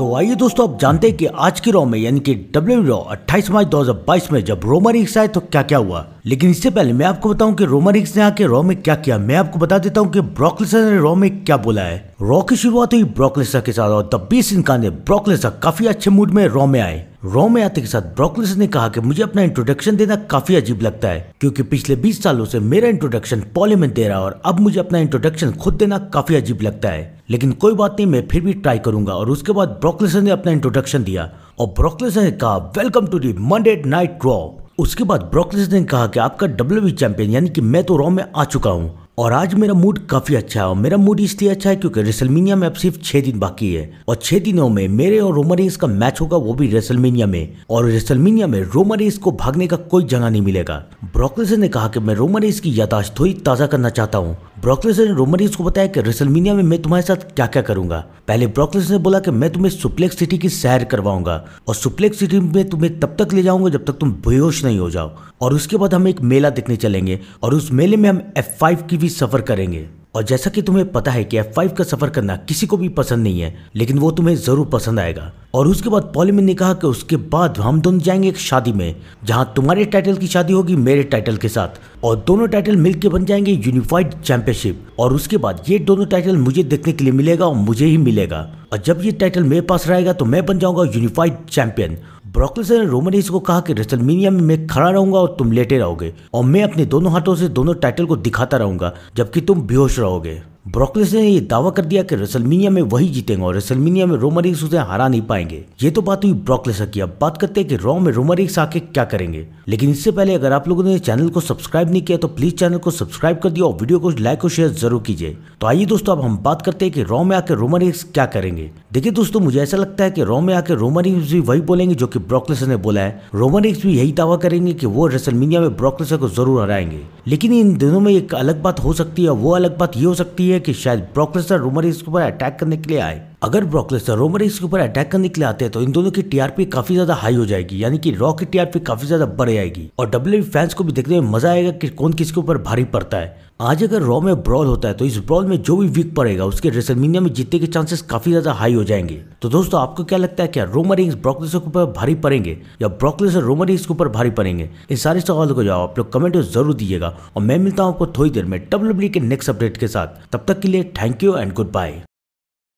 तो आइए दोस्तों आप जानते हैं कि आज के रॉ में यानी कि डब्ल्यू रॉ 28 मार्च 2022 में जब रोमन रिक्स आए तो क्या क्या हुआ लेकिन इससे पहले मैं आपको बताऊं कि रोमन रिक्स ने आके रॉ में क्या किया मैं आपको बता देता हूं कि ब्रोकलेसर ने रॉ में क्या बोला है रॉ की शुरुआत हुई ब्रोकलेसर के साथ और द बीस इनका ने ब्रॉकलेसर काफी अच्छे मूड में रॉ में आए आते के साथ ब्रोकलिस ने कहा कि मुझे अपना इंट्रोडक्शन देना काफी अजीब लगता है क्योंकि पिछले 20 सालों से मेरा इंट्रोडक्शन पॉली में दे रहा और अब मुझे अपना इंट्रोडक्शन खुद देना काफी अजीब लगता है लेकिन कोई बात नहीं मैं फिर भी ट्राई करूंगा और उसके बाद ब्रोकलिसन ने अपना इंट्रोडक्शन दिया और ब्रोकलिसन ने कहा welcome to the Monday night Raw उसके बाद ब्रोकलिस ने कहा कि आपका डब्ल्यू चैंपियन यानी कि मैं तो रॉ में आ चुका हूँ और आज मेरा मूड काफी अच्छा है और मेरा मूड इसलिए अच्छा है क्योंकि रेसलमीनिया में अब सिर्फ छह दिन बाकी है और छह दिनों में मेरे और रोमरिंग का मैच होगा वो भी रेसलमीनिया में और रेसलमीनिया में रोमरिंग को भागने का कोई जगह नहीं मिलेगा ब्रोकलेसन ने कहा कि मैं रोमरिंग की यादाश्त थोड़ी ताजा करना चाहता हूँ ब्रॉकलेस ने रोमरीज को बताया कि रेसलमीनिया में मैं तुम्हारे साथ क्या क्या करूंगा पहले ब्रॉकलेस ने बोला कि मैं तुम्हें सुप्लेक्स सिटी की सैर करवाऊंगा और सुप्लेक्स सिटी में तुम्हें तब तक ले जाऊंगा जब तक तुम बेहोश नहीं हो जाओ और उसके बाद हम एक मेला देखने चलेंगे और उस मेले में हम एफ की भी सफर करेंगे और जैसा कि तुम्हें पता है कि F5 का सफर करना किसी को भी पसंद नहीं है लेकिन वो तुम्हें जरूर पसंद आएगा और उसके बाद पॉलीमिन ने कहा कि उसके बाद हम दोनों जाएंगे एक शादी में जहां तुम्हारे टाइटल की शादी होगी मेरे टाइटल के साथ और दोनों टाइटल मिलकर बन जाएंगे यूनिफाइड चैंपियनशिप और उसके बाद ये दोनों टाइटल मुझे देखने के लिए मिलेगा और मुझे ही मिलेगा और जब ये टाइटल मेरे पास रहेगा तो मैं बन जाऊंगा यूनिफाइड चैंपियन ब्रोकलेसर ने रोमन रेंस को कहा कि रेसलमीनिया में मैं खड़ा रहूंगा और तुम लेटे रहोगे और मैं अपने दोनों हाथों से दोनों टाइटल को दिखाता रहूंगा जबकि तुम बेहोश रहोगे ब्रोकलेस ने यह दावा कर दिया कि रेसलमीनिया में वही जीतेंगे और रेसलमीनिया में रोमरिक्स उसे हरा नहीं पाएंगे ये तो बात हुई ब्रोकलिस की अब बात करते हैं कि रॉ में रोमरिक्स आके क्या करेंगे लेकिन इससे पहले अगर आप लोगों ने चैनल को सब्सक्राइब नहीं किया तो प्लीज चैनल को सब्सक्राइब कर दिया और वीडियो को लाइक और शेयर जरूर कीजिए तो आइए दोस्तों अब हम बात करते हैं कि रॉ में आकर रोमरिक्स क्या करेंगे देखिए दोस्तों मुझे ऐसा लगता है कि रॉ में आकर रोमरिक्स भी वही बोलेंगे जो कि ब्रोकलेस ने बोला है रोमरिक्स भी यही दावा करेंगे कि वो रेसलमीनिया में ब्रोकलिस को जरूर हराएंगे लेकिन इन दिनों में एक अलग बात हो सकती है वो अलग बात ये हो सकती है है कि शायद प्रोफेसर रूमर इसके ऊपर अटैक करने के लिए आए अगर ब्रॉकलेसर रोमर इसके ऊपर अटैक करने के लिए आते हैं तो इन दोनों की टीआरपी काफी ज्यादा हाई हो जाएगी यानी कि रॉ की टीआरपी काफी ज्यादा बढ़ जाएगी और डब्ल्यू फैंस को भी देखने में मजा आएगा कि कौन किसके ऊपर भारी पड़ता है आज अगर रॉ में ब्रॉल होता है तो इस ब्रॉल में जो भी वीक पड़ेगा उसके रेसलमीनिया में जीतने के चांसेस काफी ज्यादा हाई हो जाएंगे तो दोस्तों आपको क्या लगता है क्या रोमर इंग्स ब्रॉकलेसर के ऊपर भारी पड़ेंगे या ब्रॉकलेसर रोमर इंग्स के ऊपर भारी पड़ेंगे इन सारे सवालों को जवाब आप लोग कमेंट में जरूर दीजिएगा और मैं मिलता हूँ आपको थोड़ी देर में डब्ल्यू के नेक्स्ट अपडेट के साथ तब तक के लिए thank you and good bye